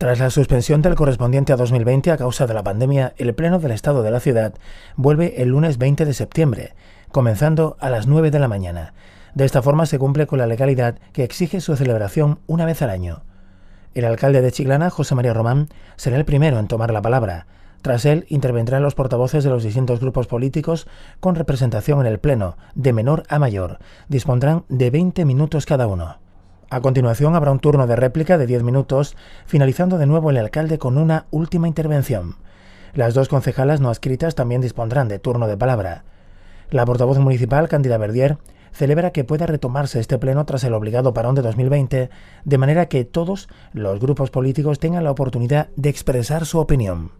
Tras la suspensión del correspondiente a 2020 a causa de la pandemia, el Pleno del Estado de la ciudad vuelve el lunes 20 de septiembre, comenzando a las 9 de la mañana. De esta forma se cumple con la legalidad que exige su celebración una vez al año. El alcalde de Chiclana, José María Román, será el primero en tomar la palabra. Tras él intervendrán los portavoces de los distintos grupos políticos con representación en el Pleno, de menor a mayor. Dispondrán de 20 minutos cada uno. A continuación habrá un turno de réplica de 10 minutos, finalizando de nuevo el alcalde con una última intervención. Las dos concejalas no adscritas también dispondrán de turno de palabra. La portavoz municipal, Cándida Verdier, celebra que pueda retomarse este pleno tras el obligado parón de 2020, de manera que todos los grupos políticos tengan la oportunidad de expresar su opinión.